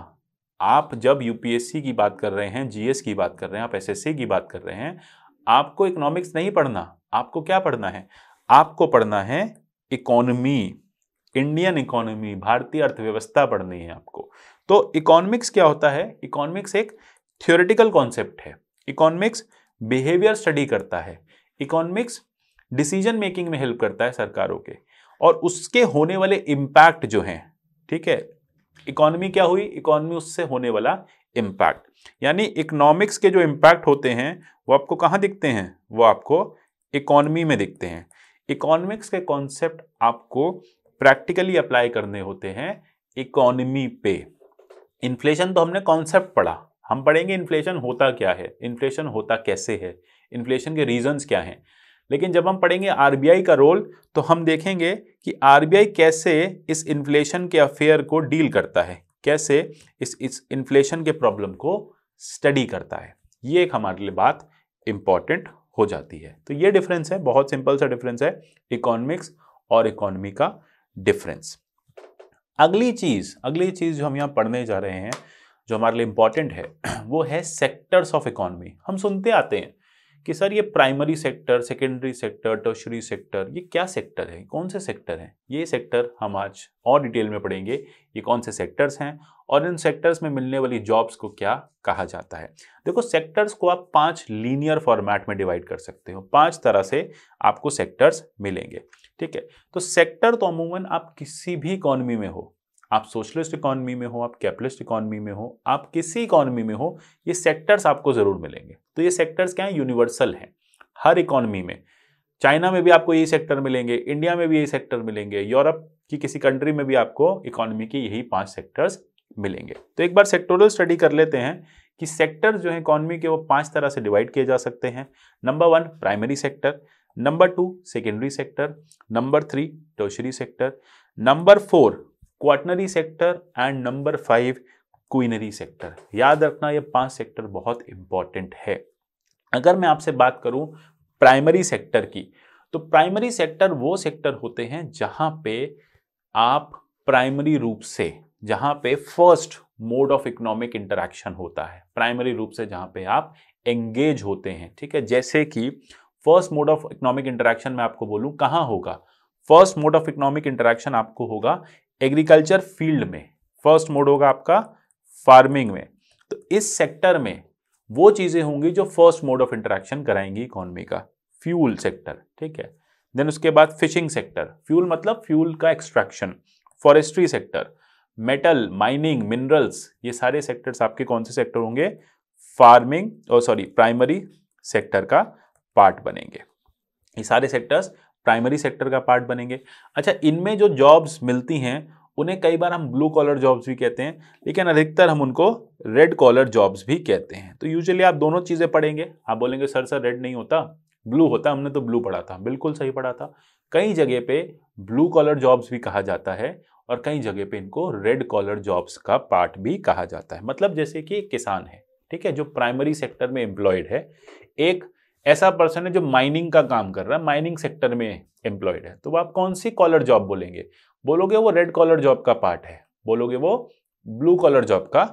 Speaker 1: आप जब यूपीएससी की बात कर रहे हैं जीएस की बात कर रहे हैं आप एसएससी की बात कर रहे हैं आपको इकोनॉमिक्स नहीं पढ़ना आपको क्या पढ़ना है आपको पढ़ना है इकोनमी इंडियन इकोनॉमी भारतीय अर्थव्यवस्था पढ़नी है आपको तो इकोनॉमिक्स क्या होता है इकोनॉमिक्स एक थियोरेटिकल कॉन्सेप्ट है इकोनॉमिक्स बिहेवियर स्टडी करता है इकोनॉमिक्स डिसीजन मेकिंग में हेल्प करता है सरकारों के और उसके होने वाले इम्पैक्ट जो हैं ठीक है इकोनॉमी क्या हुई इकोनॉमी उससे होने वाला इम्पैक्ट यानी इकोनॉमिक्स के जो इम्पैक्ट होते हैं वो आपको कहाँ दिखते हैं वो आपको इकोनॉमी में दिखते हैं इकोनॉमिक्स के कॉन्सेप्ट आपको प्रैक्टिकली अप्लाई करने होते हैं इकोनॉमी पे इन्फ्लेशन तो हमने कॉन्सेप्ट पढ़ा हम पढ़ेंगे इन्फ्लेशन होता क्या है इन्फ्लेशन होता कैसे है इन्फ्लेशन के रीजंस क्या हैं लेकिन जब हम पढ़ेंगे आरबीआई का रोल तो हम देखेंगे कि आरबीआई कैसे इस इन्फ्लेशन के अफेयर को डील करता है कैसे इस इस इन्फ्लेशन के प्रॉब्लम को स्टडी करता है ये एक हमारे लिए बात इम्पॉर्टेंट हो जाती है तो ये डिफरेंस है बहुत सिंपल सा डिफरेंस है इकोनॉमिक्स और इकोनॉमी का डिफरेंस अगली चीज़ अगली चीज़ जो हम यहाँ पढ़ने जा रहे हैं जो हमारे लिए इंपॉर्टेंट है <clears throat> वो है सेक्टर्स ऑफ इकोनॉमी हम सुनते आते हैं कि सर ये primary sector secondary sector tertiary sector ये क्या सेक्टर है कौन से सेक्टर हैं ये सेक्टर हम आज और डिटेल में पढ़ेंगे ये कौन से सेक्टर्स हैं और इन सेक्टर्स में मिलने वाली जॉब्स को क्या कहा जाता है देखो सेक्टर्स को आप पांच लीनियर फॉर्मेट में डिवाइड कर सकते हो पांच तरह से आपको सेक्टर्स मिलेंगे ठीक है तो सेक्टर तो अमूमन आप किसी भी इकोनॉमी में हो आप सोशलिस्ट इकोनॉमी में हो आप कैपिटलिस्ट इकोनॉमी में हो आप किसी इकोनॉमी में हो ये सेक्टर्स आपको ज़रूर मिलेंगे तो ये सेक्टर्स क्या हैं यूनिवर्सल हैं हर इकोनॉमी में चाइना में भी आपको यही सेक्टर मिलेंगे इंडिया में भी यही सेक्टर मिलेंगे यूरोप की किसी कंट्री में भी आपको इकोनॉमी के यही पाँच सेक्टर्स मिलेंगे तो एक बार सेक्टोरल स्टडी कर लेते हैं कि सेक्टर जो है इकोनॉमी के वो पांच तरह से डिवाइड किए जा सकते हैं number one primary sector number two secondary sector number three tertiary sector number four quaternary sector and number five quinary sector याद रखना ये पांच सेक्टर बहुत इंपॉर्टेंट है अगर मैं आपसे बात करूं प्राइमरी सेक्टर की तो प्राइमरी सेक्टर वो सेक्टर होते हैं जहां पे आप प्राइमरी रूप से जहां पे first mode of economic interaction होता है प्राइमरी रूप से जहां पे आप एंगेज होते हैं ठीक है जैसे कि first mode of economic interaction में आपको बोलूं कहां होगा first mode of economic interaction आपको होगा एग्रीकल्चर फील्ड में फर्स्ट मोड होगा आपका फार्मिंग में तो इस सेक्टर में वो चीज़ें होंगी जो फर्स्ट मोड ऑफ इंटरेक्शन कराएंगी इकोनॉमी का फ्यूल सेक्टर ठीक है देन उसके बाद फिशिंग सेक्टर फ्यूल मतलब फ्यूल का extraction forestry sector metal mining minerals ये सारे सेक्टर्स आपके कौन से सेक्टर होंगे फार्मिंग और सॉरी प्राइमरी सेक्टर का पार्ट बनेंगे ये सारे सेक्टर्स प्राइमरी सेक्टर का पार्ट बनेंगे अच्छा इनमें जो जॉब्स मिलती हैं उन्हें कई बार हम ब्लू कॉलर जॉब्स भी कहते हैं लेकिन अधिकतर हम उनको रेड कॉलर जॉब्स भी कहते हैं तो यूजुअली आप दोनों चीज़ें पढ़ेंगे आप बोलेंगे सर सर रेड नहीं होता ब्लू होता हमने तो ब्लू पढ़ा था बिल्कुल सही पढ़ा था कई जगह पे ब्लू कॉलर जॉब्स भी कहा जाता है और कई जगह पे इनको रेड कॉलर जॉब्स का पार्ट भी कहा जाता है मतलब जैसे कि किसान है ठीक है जो प्राइमरी सेक्टर में एम्प्लॉयड है एक ऐसा पर्सन है जो माइनिंग का काम कर रहा है माइनिंग सेक्टर में एम्प्लॉयड है तो आप कौन सी कॉलर जॉब बोलेंगे बोलोगे वो रेड कॉलर जॉब का पार्ट है बोलोगे वो ब्लू कॉलर जॉब का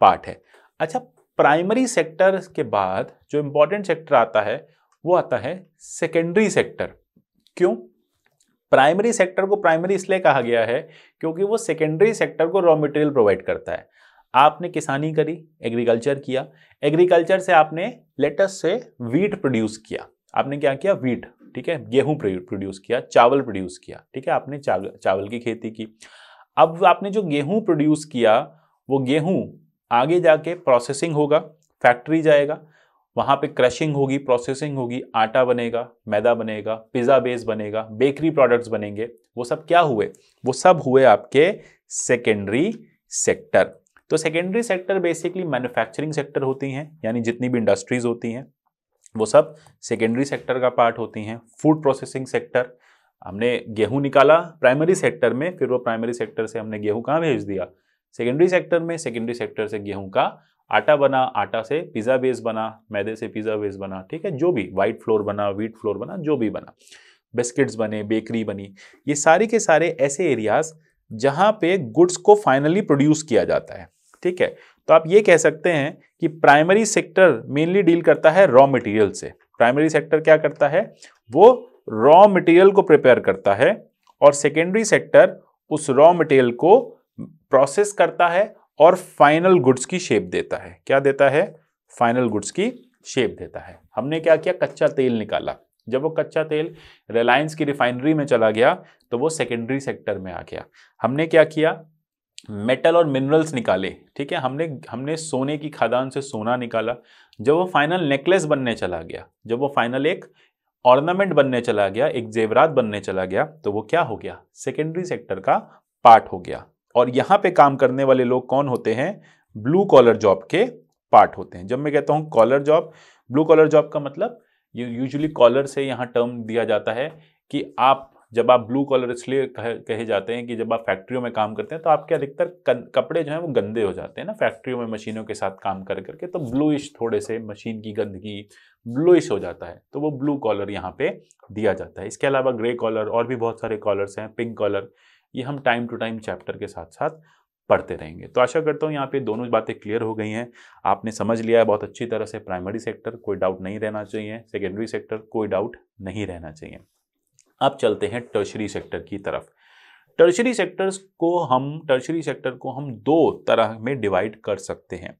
Speaker 1: पार्ट है अच्छा प्राइमरी सेक्टर के बाद जो इम्पोर्टेंट सेक्टर आता है वो आता है सेकेंडरी सेक्टर क्यों प्राइमरी सेक्टर को प्राइमरी इसलिए कहा गया है क्योंकि वो सेकेंडरी सेक्टर को रॉ मटेरियल प्रोवाइड करता है आपने किसानी करी एग्रीकल्चर किया एग्रीकल्चर से आपने लेटस से वीट प्रोड्यूस किया आपने क्या किया वीट ठीक है गेहूं प्रोड्यूस किया चावल प्रोड्यूस किया ठीक है आपने चावल चावल की खेती की अब आपने जो गेहूं प्रोड्यूस किया वो गेहूं आगे जाके प्रोसेसिंग होगा फैक्ट्री जाएगा वहाँ पे क्रशिंग होगी प्रोसेसिंग होगी आटा बनेगा मैदा बनेगा पिज़्ज़ा बेस बनेगा बेकरी प्रोडक्ट्स बनेंगे वो सब क्या हुए वो सब हुए आपके सेकेंडरी सेक्टर तो secondary sector basically manufacturing sector होती हैं यानी जितनी भी इंडस्ट्रीज होती हैं वो सब सेकेंडरी सेक्टर का पार्ट होती हैं फूड प्रोसेसिंग सेक्टर हमने गेहूं निकाला प्राइमरी सेक्टर में फिर वो प्राइमरी सेक्टर से हमने गेहूं कहाँ भेज दिया सेकेंडरी सेक्टर में सेकेंडरी सेक्टर से गेहूं का आटा बना आटा से पिज़्ज़ा बेस बना मैदे से पिज़्ज़ा बेस बना ठीक है जो भी वाइट फ्लोर बना व्हीट फ्लोर बना जो भी बना बिस्किट्स बने बेकरी बनी ये सारे के सारे ऐसे एरियाज जहाँ पे गुड्स को फाइनली प्रोड्यूस किया जाता है ठीक है तो आप ये कह सकते हैं कि प्राइमरी सेक्टर मेनली डील करता है रॉ मटेरियल से प्राइमरी सेक्टर क्या करता है वो रॉ मटेरियल को प्रिपेयर करता है और सेकेंडरी सेक्टर उस रॉ मटेरियल को प्रोसेस करता है और फाइनल गुड्स की शेप देता है क्या देता है फाइनल गुड्स की शेप देता है हमने क्या किया कच्चा तेल निकाला जब वो कच्चा तेल रिलायंस की रिफाइनरी में चला गया तो वो सेकेंडरी सेक्टर में आ गया हमने क्या किया हम्म। मेटल और मिनरल्स निकाले ठीक है हमने हमने सोने की खदान से सोना निकाला जब वो फाइनल नेकलेस बनने चला गया जब वो फाइनल एक ऑर्नामेंट बनने चला गया एक जेवरात बनने चला गया तो वो क्या हो गया सेकेंडरी सेक्टर का पार्ट हो गया और यहाँ पे काम करने वाले लोग कौन होते हैं ब्लू कॉलर जॉब के पार्ट होते हैं जब मैं कहता हूँ collar job blue collar job का मतलब यूजली कॉलर से यहाँ टर्म दिया जाता है कि आप जब आप ब्लू कॉलर इसलिए कह, कहे जाते हैं कि जब आप फैक्ट्रियों में काम करते हैं तो आपके अधिकतर कपड़े जो हैं वो गंदे हो जाते हैं ना फैक्ट्रियों में मशीनों के साथ काम कर करके तो ब्लूइश थोड़े से मशीन की गंदगी ब्लूइश हो जाता है तो वो ब्लू कॉलर यहाँ पे दिया जाता है इसके अलावा ग्रे कॉलर और भी बहुत सारे कॉलर्स हैं पिंक कॉलर ये हम टाइम टू टाइम चैप्टर के साथ साथ पढ़ते रहेंगे तो आशा करता हूँ यहाँ पे दोनों बातें क्लियर हो गई हैं आपने समझ लिया है बहुत अच्छी तरह से प्राइमरी सेक्टर कोई डाउट नहीं रहना चाहिए सेकेंडरी सेक्टर कोई डाउट नहीं रहना चाहिए अब चलते हैं टर्शरी सेक्टर की तरफ टर्शरी सेक्टर्स को हम टर्शरी सेक्टर को हम दो तरह में डिवाइड कर सकते हैं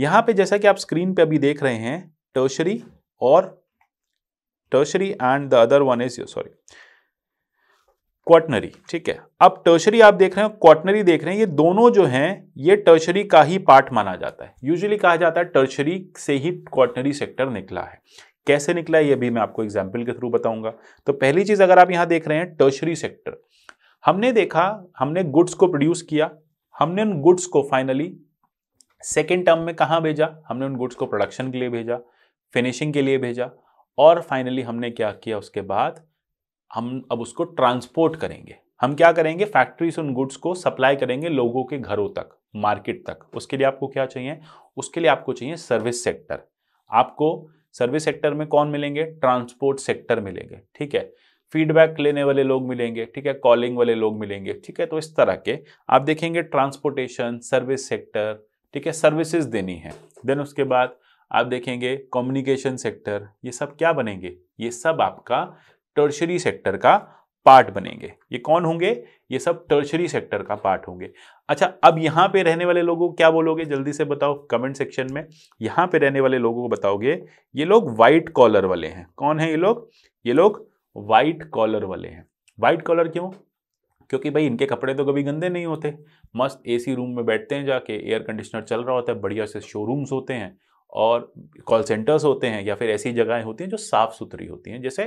Speaker 1: यहाँ पे जैसा कि आप स्क्रीन पे अभी देख रहे हैं टर्शरी और tertiary and the other one is sorry quaternary ठीक है अब टर्शरी आप देख रहे हैं क्वाटनरी देख रहे हैं ये दोनों जो हैं ये टर्शरी का ही पार्ट माना जाता है यूजुअली कहा जाता है टर्शरी से ही क्वाटनरी सेक्टर निकला है कैसे निकला है ये भी मैं आपको एग्जाम्पल के थ्रू बताऊंगा तो पहली चीज़ अगर आप यहां देख रहे हैं टर्शरी सेक्टर हमने देखा हमने गुड्स को प्रोड्यूस किया हमने उन गुड्स को फाइनली सेकेंड टर्म में कहाँ भेजा हमने उन गुड्स को प्रोडक्शन के लिए भेजा फिनिशिंग के लिए भेजा और फाइनली हमने क्या किया उसके बाद हम अब उसको ट्रांसपोर्ट करेंगे हम क्या करेंगे फैक्ट्री से उन गुड्स को सप्लाई करेंगे लोगों के घरों तक मार्केट तक उसके लिए आपको क्या चाहिए उसके लिए आपको चाहिए सर्विस सेक्टर आपको सर्विस सेक्टर में कौन मिलेंगे ट्रांसपोर्ट सेक्टर मिलेंगे ठीक है फीडबैक लेने वाले लोग मिलेंगे ठीक है कॉलिंग वाले लोग मिलेंगे ठीक है तो इस तरह के आप देखेंगे ट्रांसपोर्टेशन सर्विस सेक्टर ठीक है सर्विसेज देनी है देन उसके बाद आप देखेंगे कम्युनिकेशन सेक्टर ये सब क्या बनेंगे ये सब आपका टर्शरी सेक्टर का पार्ट बनेंगे ये कौन होंगे ये सब टर्शरी सेक्टर का पार्ट होंगे अच्छा अब यहाँ पे रहने वाले लोगों को क्या बोलोगे जल्दी से बताओ कमेंट सेक्शन में यहाँ पे रहने वाले लोगों को बताओगे ये लोग वाइट कॉलर वाले हैं कौन है ये लोग ये लोग वाइट कॉलर वाले हैं वाइट कॉलर क्यों क्योंकि भाई इनके कपड़े तो कभी गंदे नहीं होते मस्त एसी रूम में बैठते हैं जाके एयर कंडीशनर चल रहा होता है बढ़िया से शोरूम्स होते हैं और कॉल सेंटर्स होते हैं या फिर ऐसी जगहें होती हैं जो साफ़ सुथरी होती हैं जैसे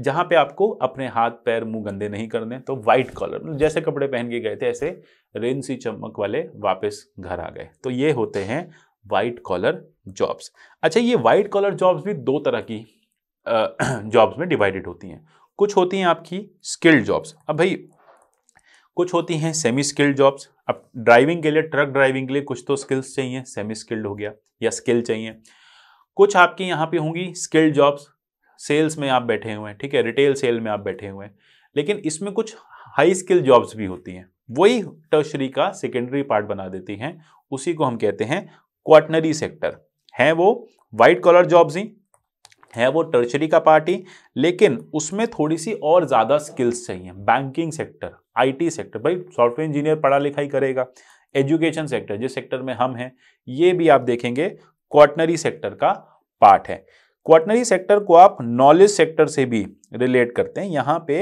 Speaker 1: जहाँ पे आपको अपने हाथ पैर मुंह गंदे नहीं करने तो वाइट कॉलर मतलब जैसे कपड़े पहन के गए थे ऐसे सी चमक वाले वापस घर आ गए तो ये होते हैं वाइट कॉलर जॉब्स अच्छा ये वाइट कॉलर जॉब्स भी दो तरह की जॉब्स <clears throat> में डिवाइडेड होती हैं कुछ होती हैं आपकी स्किल्ड जॉब्स अब भाई कुछ होती हैं सेमी स्किल्ड जॉब्स अब ड्राइविंग के लिए ट्रक ड्राइविंग के लिए कुछ तो स्किल्स चाहिए सेमी स्किल्ड हो गया या स्किल चाहिए कुछ आपकी यहाँ पे होंगी स्किल्ड जॉब्स सेल्स में आप बैठे हुए हैं ठीक है रिटेल सेल में आप बैठे हुए हैं लेकिन इसमें कुछ हाई स्किल जॉब्स भी होती हैं वही टर्शरी का सेकेंडरी पार्ट बना देती हैं उसी को हम कहते हैं क्वाटनरी सेक्टर हैं वो वाइट कॉलर जॉब्स ही है वो टर्शरी का पार्ट ही लेकिन उसमें थोड़ी सी और ज़्यादा स्किल्स चाहिए बैंकिंग सेक्टर आईटी सेक्टर भाई सॉफ्टवेयर इंजीनियर पढ़ा लिखा ही करेगा एजुकेशन सेक्टर जिस सेक्टर में हम हैं ये भी आप देखेंगे क्वाटनरी सेक्टर का पार्ट है क्वाटनरी सेक्टर को आप नॉलेज सेक्टर से भी रिलेट करते हैं यहाँ पे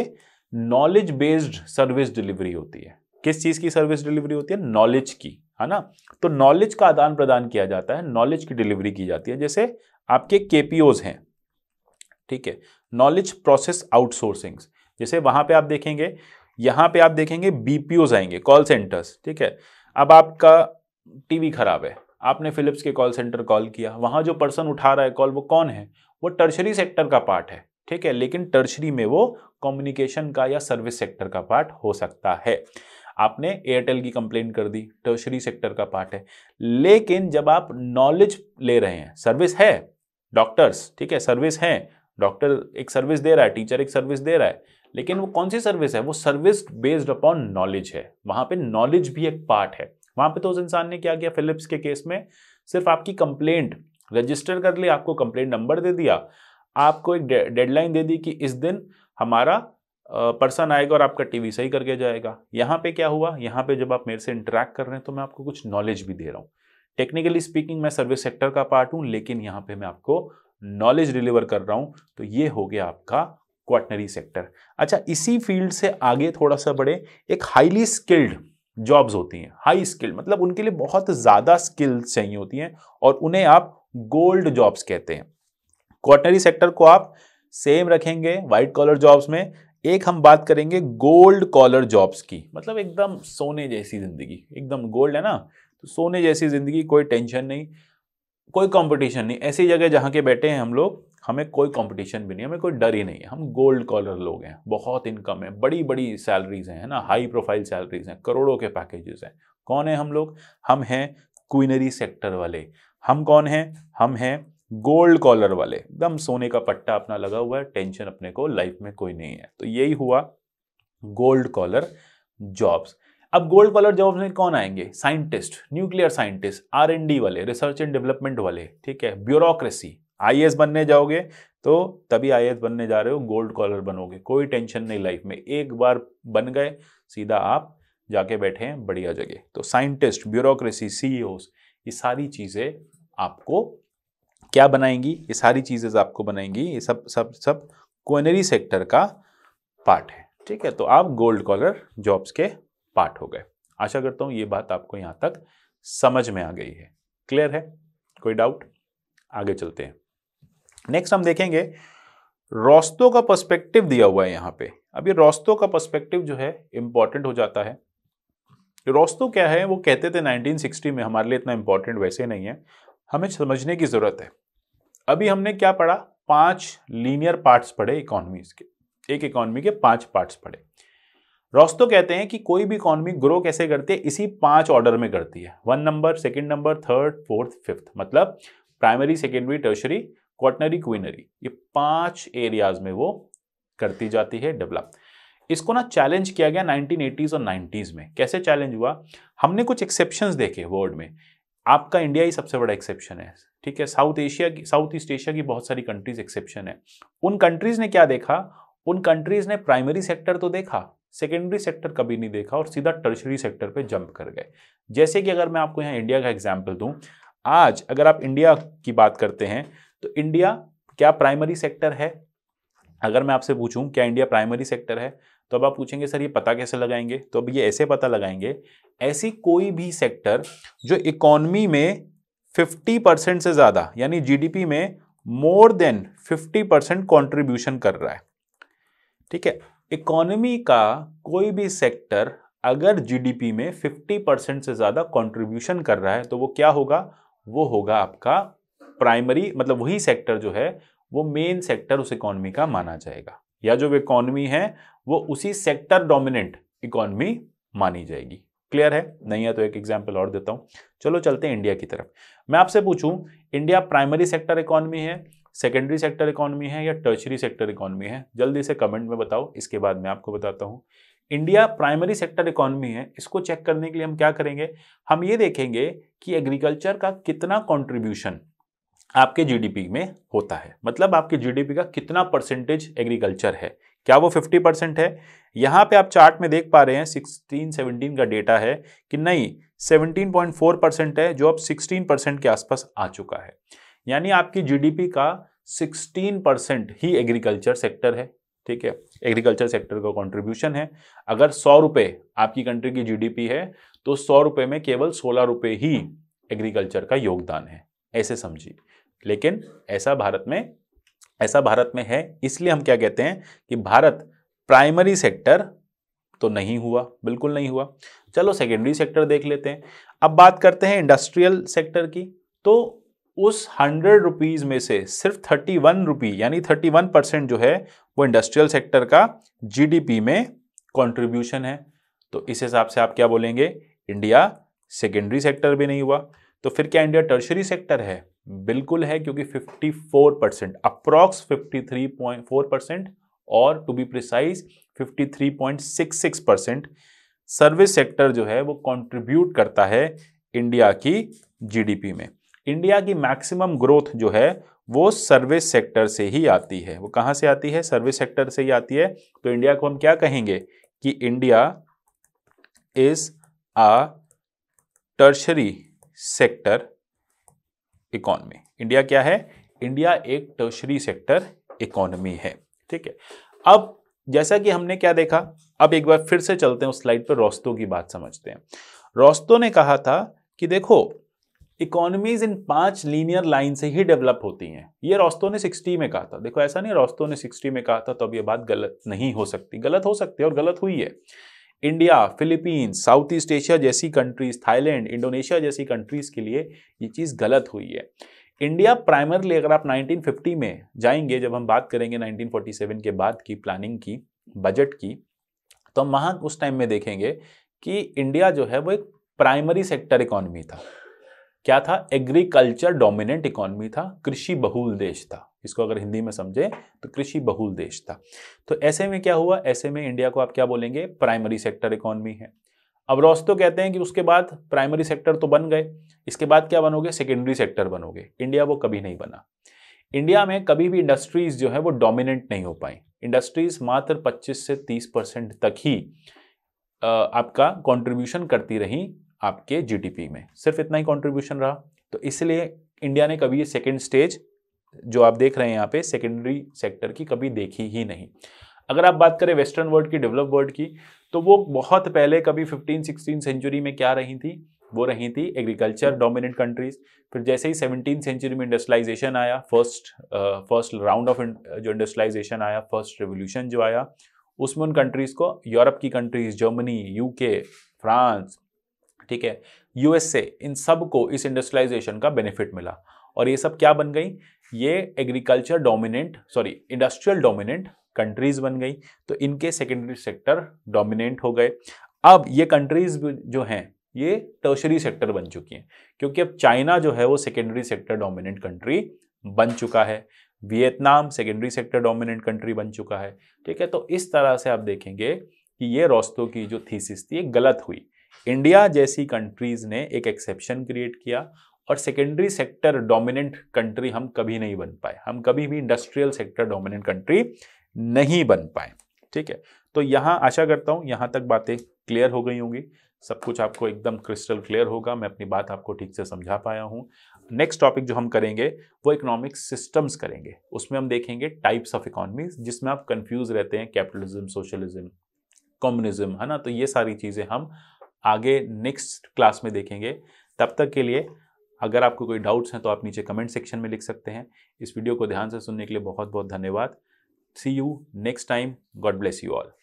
Speaker 1: नॉलेज बेस्ड सर्विस डिलीवरी होती है किस चीज़ की सर्विस डिलीवरी होती है नॉलेज की है ना तो नॉलेज का आदान प्रदान किया जाता है नॉलेज की डिलीवरी की जाती है जैसे आपके केपीओज हैं ठीक है नॉलेज प्रोसेस आउटसोर्सिंग जैसे वहां पे आप देखेंगे यहाँ पे आप देखेंगे बीपीओज आएंगे कॉल सेंटर्स ठीक है अब आपका टीवी खराब है आपने फिलिप्स के कॉल सेंटर कॉल किया वहाँ जो पर्सन उठा रहा है कॉल वो कौन है वो टर्शरी सेक्टर का पार्ट है ठीक है लेकिन टर्शरी में वो कम्युनिकेशन का या सर्विस सेक्टर का पार्ट हो सकता है आपने एयरटेल की कंप्लेंट कर दी टर्शरी सेक्टर का पार्ट है लेकिन जब आप नॉलेज ले रहे हैं सर्विस है डॉक्टर्स ठीक है सर्विस है डॉक्टर एक सर्विस दे रहा है टीचर एक सर्विस दे रहा है लेकिन वो कौन सी सर्विस है वो सर्विस बेस्ड अपॉन नॉलेज है वहाँ पे नॉलेज भी एक पार्ट है वहां पे तो उस इंसान ने क्या किया फिलिप्स के केस में सिर्फ आपकी कंप्लेंट रजिस्टर कर ली आपको कंप्लेंट नंबर दे दिया आपको एक डेडलाइन दे दी कि इस दिन हमारा पर्सन आएगा और आपका टीवी सही करके जाएगा यहाँ पे क्या हुआ यहाँ पे जब आप मेरे से इंटरेक्ट कर रहे हैं तो मैं आपको कुछ नॉलेज भी दे रहा हूँ टेक्निकली स्पीकिंग मैं सर्विस सेक्टर का पार्ट हूँ लेकिन यहाँ पे मैं आपको नॉलेज डिलीवर कर रहा हूँ तो ये हो गया आपका क्वाटनरी सेक्टर अच्छा इसी फील्ड से आगे थोड़ा सा बढ़े एक हाईली स्किल्ड जॉब्स होती हैं हाई स्किल्ड मतलब उनके लिए बहुत ज़्यादा स्किल्स चाहिए होती हैं और उन्हें आप गोल्ड जॉब्स कहते हैं क्वार्टनरी सेक्टर को आप सेम रखेंगे वाइट कॉलर जॉब्स में एक हम बात करेंगे गोल्ड कॉलर जॉब्स की मतलब एकदम सोने जैसी ज़िंदगी एकदम गोल्ड है ना तो सोने जैसी ज़िंदगी कोई टेंशन नहीं कोई कंपटीशन नहीं ऐसी जगह जहाँ के बैठे हैं हम लोग हमें कोई कंपटीशन भी नहीं हमें कोई डर ही नहीं है हम गोल्ड कॉलर लोग हैं बहुत इनकम है बड़ी बड़ी सैलरीज हैं है ना हाई प्रोफाइल सैलरीज हैं करोड़ों के पैकेजेस हैं कौन है हम लोग हम हैं क्विनरी सेक्टर वाले हम कौन हैं हम हैं गोल्ड कॉलर वाले एकदम सोने का पट्टा अपना लगा हुआ है टेंशन अपने को लाइफ में कोई नहीं है तो यही हुआ गोल्ड कॉलर जॉब्स अब गोल्ड कॉलर जॉब्स में कौन आएंगे साइंटिस्ट न्यूक्लियर साइंटिस्ट आर वाले रिसर्च एंड डेवलपमेंट वाले ठीक है ब्यूरोक्रेसी आई बनने जाओगे तो तभी आई बनने जा रहे हो गोल्ड कॉलर बनोगे कोई टेंशन नहीं लाइफ में एक बार बन गए सीधा आप जाके बैठे हैं बढ़िया जगह तो साइंटिस्ट ब्यूरोक्रेसी सी ये सारी चीज़ें आपको क्या बनाएंगी ये सारी चीज़ें आपको बनाएंगी ये सब सब सब कोनरी सेक्टर का पार्ट है ठीक है तो आप गोल्ड कॉलर जॉब्स के पार्ट हो गए आशा करता हूँ ये बात आपको यहाँ तक समझ में आ गई है क्लियर है कोई डाउट आगे चलते हैं नेक्स्ट हम देखेंगे रोस्तों का पर्सपेक्टिव दिया हुआ है यहाँ पे अब ये रोस्तों का पर्सपेक्टिव जो है इंपॉर्टेंट हो जाता है रोस्तो क्या है वो कहते थे 1960 में हमारे लिए इतना इंपॉर्टेंट वैसे नहीं है हमें समझने की ज़रूरत है अभी हमने क्या पढ़ा पांच लीनियर पार्ट्स पढ़े इकोनॉमीज के एक इकोनॉमी के पांच पार्ट्स पढ़े रोस्तो कहते हैं कि कोई भी इकोनॉमी ग्रो कैसे करती है इसी पांच ऑर्डर में करती है one number second number third fourth fifth मतलब primary secondary tertiary quaternary quinary ये पांच एरियाज में वो करती जाती है डेवलप इसको ना चैलेंज किया गया 1980s और 90s में कैसे चैलेंज हुआ हमने कुछ एक्सेप्शंस देखे वर्ल्ड में आपका इंडिया ही सबसे बड़ा एक्सेप्शन है ठीक है साउथ एशिया की साउथ ईस्ट एशिया की बहुत सारी कंट्रीज एक्सेप्शन है उन कंट्रीज ने क्या देखा उन कंट्रीज ने प्राइमरी सेक्टर तो देखा सेकेंडरी सेक्टर कभी नहीं देखा और सीधा टर्शरी सेक्टर पे जंप कर गए जैसे कि अगर मैं आपको यहाँ इंडिया का एग्जाम्पल दूँ आज अगर आप इंडिया की बात करते हैं तो इंडिया क्या प्राइमरी सेक्टर है अगर मैं आपसे पूछूं क्या इंडिया प्राइमरी सेक्टर है तो अब आप पूछेंगे सर ये पता कैसे लगाएंगे तो अब ये ऐसे पता लगाएंगे ऐसी कोई भी सेक्टर जो इकोनॉमी में 50 परसेंट से ज़्यादा यानी जीडीपी में मोर देन 50 परसेंट कॉन्ट्रीब्यूशन कर रहा है ठीक है इकोनॉमी का कोई भी सेक्टर अगर जीडीपी में 50 परसेंट से ज़्यादा कॉन्ट्रीब्यूशन कर रहा है तो वो क्या होगा वो होगा आपका प्राइमरी मतलब वही सेक्टर जो है वो मेन सेक्टर उस इकोनॉमी का माना जाएगा या जो इकोनॉमी है वो उसी सेक्टर डोमिनेंट इकोनॉमी मानी जाएगी क्लियर है नहीं है तो एक एग्जाम्पल और देता हूँ चलो चलते हैं इंडिया की तरफ मैं आपसे पूछूं इंडिया प्राइमरी सेक्टर इकोनॉमी है सेकेंडरी सेक्टर इकोनॉमी है या टर्चरी सेक्टर इकोनॉमी है जल्दी से कमेंट में बताओ इसके बाद मैं आपको बताता हूँ इंडिया प्राइमरी सेक्टर इकोनॉमी है इसको चेक करने के लिए हम क्या करेंगे हम ये देखेंगे कि एग्रीकल्चर का कितना कॉन्ट्रीब्यूशन आपके जीडीपी में होता है मतलब आपके जीडीपी का कितना परसेंटेज एग्रीकल्चर है क्या वो 50 परसेंट है यहाँ पे आप चार्ट में देख पा रहे हैं 16 17 का डेटा है कि नहीं 17.4 परसेंट है जो अब 16 परसेंट के आसपास आ चुका है यानी आपकी जीडीपी का 16 परसेंट ही एग्रीकल्चर सेक्टर है ठीक है एग्रीकल्चर सेक्टर का कंट्रीब्यूशन है अगर सौ रुपये आपकी कंट्री की जी है तो सौ रुपये में केवल सोलह रुपये ही एग्रीकल्चर का योगदान है ऐसे समझिए लेकिन ऐसा भारत में ऐसा भारत में है इसलिए हम क्या कहते हैं कि भारत प्राइमरी सेक्टर तो नहीं हुआ बिल्कुल नहीं हुआ चलो सेकेंडरी सेक्टर देख लेते हैं अब बात करते हैं इंडस्ट्रियल सेक्टर की तो उस हंड्रेड रुपीज़ में से सिर्फ थर्टी वन रुपी यानी थर्टी वन परसेंट जो है वो इंडस्ट्रियल सेक्टर का जीडीपी में कंट्रीब्यूशन है तो इस हिसाब से आप क्या बोलेंगे इंडिया सेकेंडरी सेक्टर भी नहीं हुआ तो फिर क्या इंडिया टर्शरी सेक्टर है बिल्कुल है क्योंकि 54 परसेंट अप्रॉक्स फिफ्टी परसेंट और to be precise 53.66 percent service sector जो है वो कंट्रीब्यूट करता है इंडिया की जीडीपी में इंडिया की मैक्सिमम ग्रोथ जो है वो सर्विस सेक्टर से ही आती है वो कहाँ से आती है सर्विस सेक्टर से ही आती है तो इंडिया को हम क्या कहेंगे कि India is a tertiary sector economy India क्या है इंडिया एक टर्शरी सेक्टर इकोनॉमी है ठीक है अब जैसा कि हमने क्या देखा अब एक बार फिर से चलते हैं उस स्लाइड पर रोस्तों की बात समझते हैं रोस्तों ने कहा था कि देखो इकोनॉमीज इन पांच लीनियर लाइन से ही डेवलप होती हैं ये रोस्तों ने 60 में कहा था देखो ऐसा नहीं रोस्तों ने 60 में कहा था तो अब ये बात गलत नहीं हो सकती गलत हो सकती है और गलत हुई है India Philippines South East Asia जैसी कंट्रीज थाईलैंड इंडोनेशिया जैसी कंट्रीज के लिए ये चीज़ गलत हुई है इंडिया प्राइमरली अगर आप 1950 में जाएंगे जब हम बात करेंगे 1947 के बाद की प्लानिंग की बजट की तो हम वहाँ उस टाइम में देखेंगे कि इंडिया जो है वो एक प्राइमरी सेक्टर इकोनॉमी था क्या था एग्रीकल्चर डोमिनेंट इकोनॉमी था कृषि बहुल देश था इसको अगर हिंदी में समझे तो कृषि बहुल देश था तो ऐसे में क्या हुआ ऐसे में इंडिया को आप क्या बोलेंगे प्राइमरी सेक्टर इकोनॉमी है अब रोस्तो कहते हैं कि उसके बाद प्राइमरी सेक्टर तो बन गए इसके बाद क्या बनोगे सेकेंडरी सेक्टर बनोगे इंडिया वो कभी नहीं बना इंडिया में कभी भी इंडस्ट्रीज जो है वो डोमिनेंट नहीं हो पाई इंडस्ट्रीज मात्र 25 से 30 परसेंट तक ही आपका कंट्रीब्यूशन करती रही आपके जीडीपी में सिर्फ इतना ही कंट्रीब्यूशन रहा तो इसलिए इंडिया ने कभी ये सेकेंड स्टेज जो आप देख रहे हैं यहाँ पे सेकेंडरी सेक्टर की कभी देखी ही नहीं अगर आप बात करें वेस्टर्न वर्ल्ड की डेवलप वर्ल्ड की तो वो बहुत पहले कभी फिफ्टीन सिक्सटीन सेंचुरी में क्या रही थी वो रही थी एग्रीकल्चर डोमिनेंट कंट्रीज फिर जैसे ही सेवनटीन सेंचुरी में इंडस्ट्रलाइजेशन आया फर्स्ट फर्स्ट राउंड ऑफ जो इंडस्ट्रलाइजेशन आया फर्स्ट रेवोल्यूशन जो आया उसमें उन कंट्रीज़ को यूरोप की कंट्रीज जर्मनी यूके फ्रांस ठीक है यूएसए इन सब को इस इंडस्ट्रलाइजेशन का बेनिफिट मिला और ये सब क्या बन गई ये agriculture dominant sorry industrial dominant countries बन गई तो इनके सेकेंडरी सेक्टर डोमिनेंट हो गए अब ये कंट्रीज जो हैं ये टर्शरी सेक्टर बन चुकी हैं क्योंकि अब चाइना जो है वो सेकेंडरी सेक्टर डोमिनेंट कंट्री बन चुका है Vietnam secondary sector dominant country बन चुका है ठीक है तो इस तरह से आप देखेंगे कि ये रोस्तों की जो थीसिस थी गलत हुई इंडिया जैसी कंट्रीज ने एक एक्सेप्शन क्रिएट किया और सेकेंडरी सेक्टर डोमिनेंट कंट्री हम कभी नहीं बन पाए हम कभी भी इंडस्ट्रियल सेक्टर डोमिनेंट कंट्री नहीं बन पाए ठीक है तो यहाँ आशा करता हूँ यहाँ तक बातें क्लियर हो गई होंगी सब कुछ आपको एकदम क्रिस्टल क्लियर होगा मैं अपनी बात आपको ठीक से समझा पाया हूँ नेक्स्ट टॉपिक जो हम करेंगे वो इकोनॉमिक सिस्टम्स करेंगे उसमें हम देखेंगे टाइप्स ऑफ इकोनॉमीज जिसमें आप कंफ्यूज रहते हैं कैपिटलिज्म सोशलिज्म कम्युनिज्म है ना तो ये सारी चीज़ें हम आगे नेक्स्ट क्लास में देखेंगे तब तक के लिए अगर आपको कोई डाउट्स हैं तो आप नीचे कमेंट सेक्शन में लिख सकते हैं इस वीडियो को ध्यान से सुनने के लिए बहुत बहुत धन्यवाद see you next time God bless you all